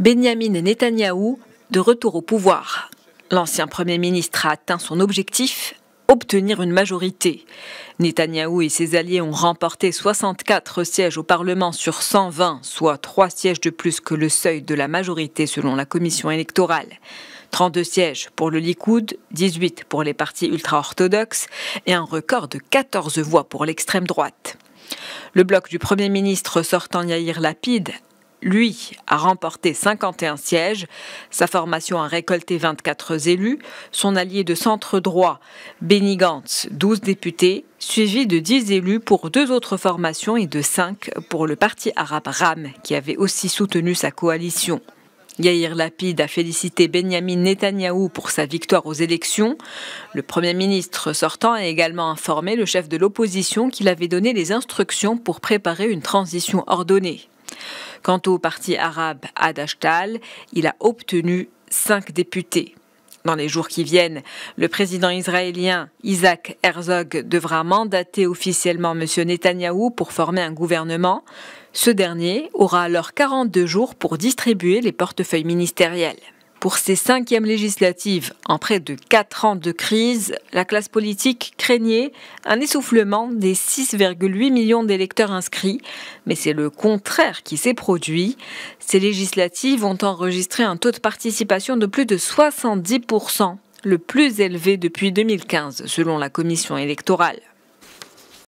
Benjamin Netanyahou de retour au pouvoir. L'ancien Premier ministre a atteint son objectif, obtenir une majorité. Netanyahu et ses alliés ont remporté 64 sièges au Parlement sur 120, soit 3 sièges de plus que le seuil de la majorité selon la commission électorale. 32 sièges pour le Likoud, 18 pour les partis ultra-orthodoxes et un record de 14 voix pour l'extrême droite. Le bloc du Premier ministre sortant Yair Lapide lui, a remporté 51 sièges. Sa formation a récolté 24 élus. Son allié de centre droit, Benny 12 députés, suivi de 10 élus pour deux autres formations et de 5 pour le parti arabe RAM, qui avait aussi soutenu sa coalition. Yair Lapide a félicité Benjamin Netanyahou pour sa victoire aux élections. Le Premier ministre sortant a également informé le chef de l'opposition qu'il avait donné les instructions pour préparer une transition ordonnée. Quant au parti arabe Adashtal, il a obtenu cinq députés. Dans les jours qui viennent, le président israélien Isaac Herzog devra mandater officiellement M. Netanyahou pour former un gouvernement. Ce dernier aura alors 42 jours pour distribuer les portefeuilles ministériels. Pour ces cinquièmes législatives, en près de quatre ans de crise, la classe politique craignait un essoufflement des 6,8 millions d'électeurs inscrits, mais c'est le contraire qui s'est produit. Ces législatives ont enregistré un taux de participation de plus de 70%, le plus élevé depuis 2015 selon la commission électorale.